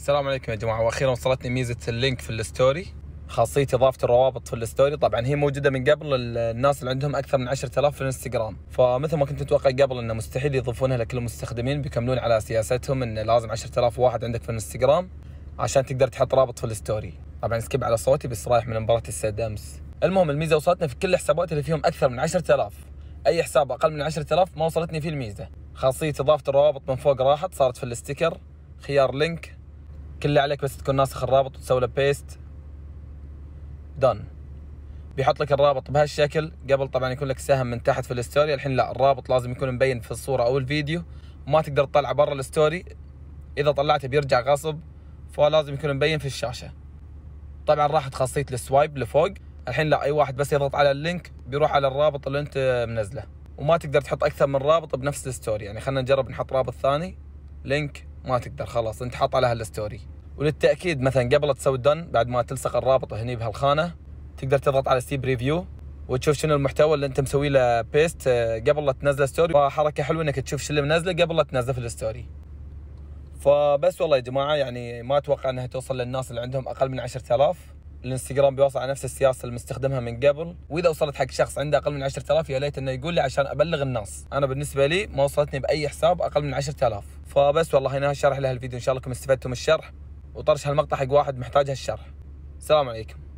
السلام عليكم يا جماعه واخيرا وصلتني ميزه اللينك في الستوري خاصيه اضافه الروابط في الستوري طبعا هي موجوده من قبل الناس اللي عندهم اكثر من 10000 في الانستغرام فمثل ما كنت متوقع قبل انه مستحيل يضيفونها لكل المستخدمين بيكملون على سياستهم انه لازم 10000 واحد عندك في الانستغرام عشان تقدر تحط رابط في الستوري طبعا سكيب على صوتي بس رايح من مباراه السيد امس المهم الميزه وصلتنا في كل الحسابات اللي فيهم اكثر من 10000 اي حساب اقل من 10000 ما وصلتني فيه الميزه خاصيه اضافه الروابط من فوق راحت صارت في الاستيكر خيار لينك كل اللي عليك بس تكون ناسخ الرابط وتسوي له بيست دن بيحط لك الرابط بهالشكل قبل طبعا يكون لك سهم من تحت في الستوري الحين لا الرابط لازم يكون مبين في الصوره او الفيديو ما تقدر تطلعه برا الستوري اذا طلعته بيرجع غصب فلازم يكون مبين في الشاشه طبعا راحت خاصيه السوايب لفوق الحين لا اي واحد بس يضغط على اللينك بيروح على الرابط اللي انت منزله وما تقدر تحط اكثر من رابط بنفس الستوري يعني خلينا نجرب نحط رابط ثاني لينك ما تقدر خلاص انت حاط على هالستوري وللتاكيد مثلا قبل تسوي الدن بعد ما تلصق الرابط هني بهالخانه تقدر تضغط على ستيب ريفيو وتشوف شنو المحتوى اللي انت مسوي له آه، بيست قبل لا تنزله ستوري وحركه حلوه انك تشوف شنو اللي منزله قبل لا تنزله في الستوري فبس والله يا جماعه يعني ما اتوقع انها توصل للناس اللي عندهم اقل من 10000 الانستغرام بيوصل على نفس السياسه اللي مستخدمها من قبل واذا وصلت حق شخص عنده اقل من 10000 يا ليت انه يقول لي عشان ابلغ الناس انا بالنسبه لي ما وصلتني باي حساب اقل من 10000 فبس والله هنا شرح لهالفيديو ان شاء الله انكم استفدتم الشرح وطرش هالمقطع حق واحد محتاج هالشرح السلام عليكم